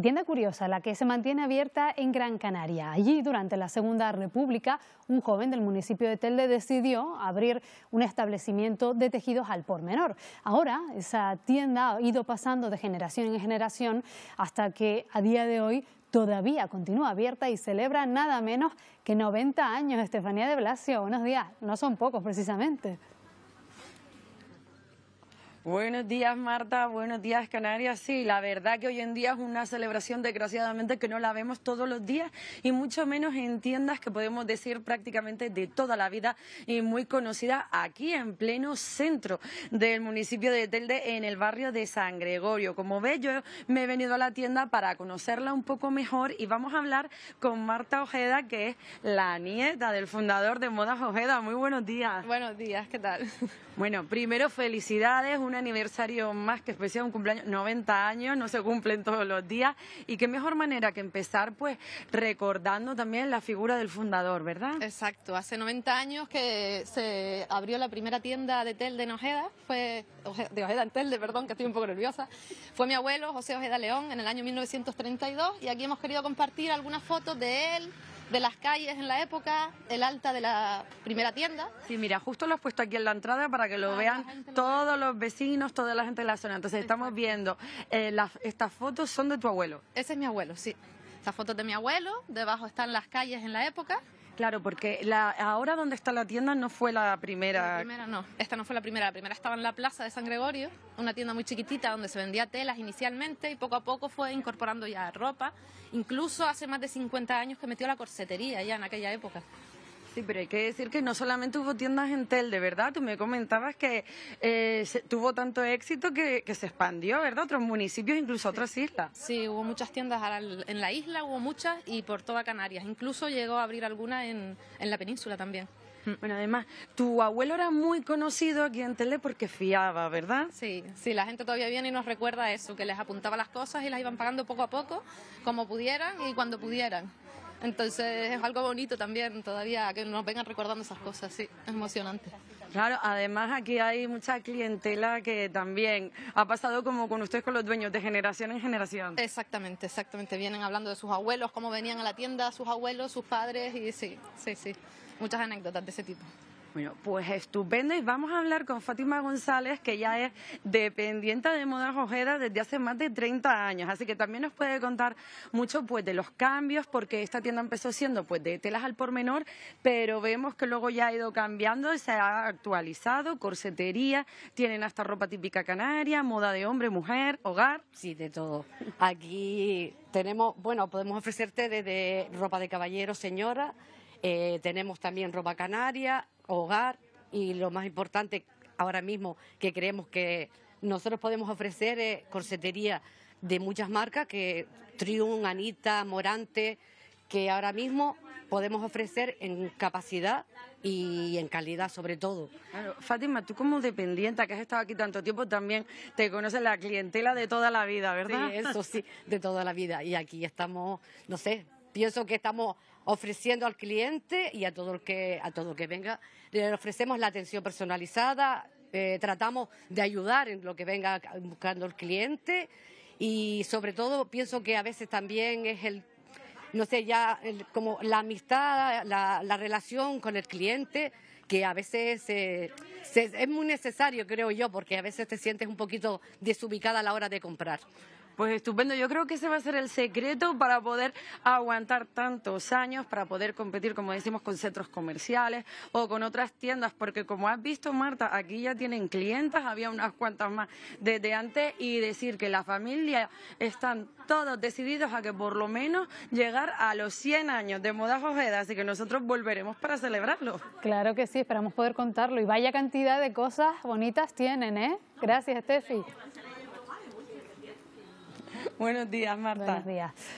tienda curiosa, la que se mantiene abierta en Gran Canaria. Allí, durante la Segunda República, un joven del municipio de Telde decidió abrir un establecimiento de tejidos al por menor. Ahora, esa tienda ha ido pasando de generación en generación hasta que a día de hoy todavía continúa abierta y celebra nada menos que 90 años. Estefanía de Blasio, buenos días. No son pocos, precisamente. Buenos días, Marta. Buenos días, Canarias. Sí, la verdad que hoy en día es una celebración, desgraciadamente, que no la vemos todos los días y mucho menos en tiendas que podemos decir prácticamente de toda la vida y muy conocida aquí en pleno centro del municipio de Telde, en el barrio de San Gregorio. Como ves, yo me he venido a la tienda para conocerla un poco mejor y vamos a hablar con Marta Ojeda, que es la nieta del fundador de Modas Ojeda. Muy buenos días. Buenos días, ¿qué tal? Bueno, primero felicidades un aniversario más que especial, un cumpleaños, 90 años, no se cumplen todos los días. Y qué mejor manera que empezar pues recordando también la figura del fundador, ¿verdad? Exacto, hace 90 años que se abrió la primera tienda de tel de Ojeda, fue de Ojeda en Telde, perdón, que estoy un poco nerviosa. Fue mi abuelo José Ojeda León en el año 1932 y aquí hemos querido compartir algunas fotos de él de las calles en la época, el alta de la primera tienda. Sí, mira, justo lo has puesto aquí en la entrada para que lo vean todos los vecinos, toda la gente de la zona. Entonces estamos viendo, eh, estas fotos son de tu abuelo. Ese es mi abuelo, sí. Esta foto de mi abuelo, debajo están las calles en la época. Claro, porque la, ahora donde está la tienda no fue la primera. La primera no, esta no fue la primera. La primera estaba en la plaza de San Gregorio, una tienda muy chiquitita donde se vendía telas inicialmente y poco a poco fue incorporando ya ropa. Incluso hace más de 50 años que metió la corsetería ya en aquella época. Sí, pero hay que decir que no solamente hubo tiendas en Telde, verdad. Tú me comentabas que eh, tuvo tanto éxito que, se expandió, ¿verdad? Otros municipios, incluso otras islas. Sí, hubo muchas tiendas en la isla, hubo muchas y por toda Canarias. Incluso llegó a abrir alguna en, en la península también. Mm, bueno, además, tu abuelo era muy conocido aquí en Telde porque fiaba, ¿verdad? Sí, sí, la gente todavía viene y nos recuerda eso, que les apuntaba las cosas y las iban pagando poco a poco, como pudieran y cuando pudieran. Entonces es algo bonito también todavía que nos vengan recordando esas cosas, sí, emocionante. Claro, además aquí hay mucha clientela que también ha pasado como con ustedes con los dueños de generación en generación. Exactamente, exactamente. Vienen hablando de sus abuelos, cómo venían a la tienda sus abuelos, sus padres y sí, sí, sí. Muchas anécdotas de ese tipo. Bueno, pues estupendo y vamos a hablar con Fátima González, que ya es dependiente de Moda Ojeda desde hace más de 30 años, así que también nos puede contar mucho pues de los cambios, porque esta tienda empezó siendo pues de telas al por menor, pero vemos que luego ya ha ido cambiando, se ha actualizado, corsetería, tienen hasta ropa típica canaria, moda de hombre, mujer, hogar. Sí, de todo. Aquí tenemos, bueno, podemos ofrecerte desde ropa de caballero, señora, eh, tenemos también ropa canaria, hogar y lo más importante ahora mismo que creemos que nosotros podemos ofrecer es corsetería de muchas marcas que Triun, Anita, Morante, que ahora mismo podemos ofrecer en capacidad y en calidad sobre todo. Claro. Fátima, tú como dependiente que has estado aquí tanto tiempo también te conoces la clientela de toda la vida, ¿verdad? Sí, eso sí, de toda la vida. Y aquí estamos, no sé, Pienso que estamos ofreciendo al cliente y a todo el que, a todo el que venga, le ofrecemos la atención personalizada, eh, tratamos de ayudar en lo que venga buscando el cliente y sobre todo pienso que a veces también es el no sé, ya como la amistad, la, relación con el cliente, que a veces eh, es muy necesario, creo yo, porque a veces te sientes un poquito desubicada a la hora de comprar. Pues estupendo, yo creo que ese va a ser el secreto para poder aguantar tantos años, para poder competir, como decimos, con centros comerciales o con otras tiendas, porque como has visto, Marta, aquí ya tienen clientas, había unas cuantas más desde antes, y decir que la familia están todos decididos a que por lo menos llegar a los 100 años de Moda Ojeda, así que nosotros volveremos para celebrarlo. Claro que sí, esperamos poder contarlo, y vaya cantidad de cosas bonitas tienen, ¿eh? Gracias, Steffi. Buenos días, Marta. Buenos días.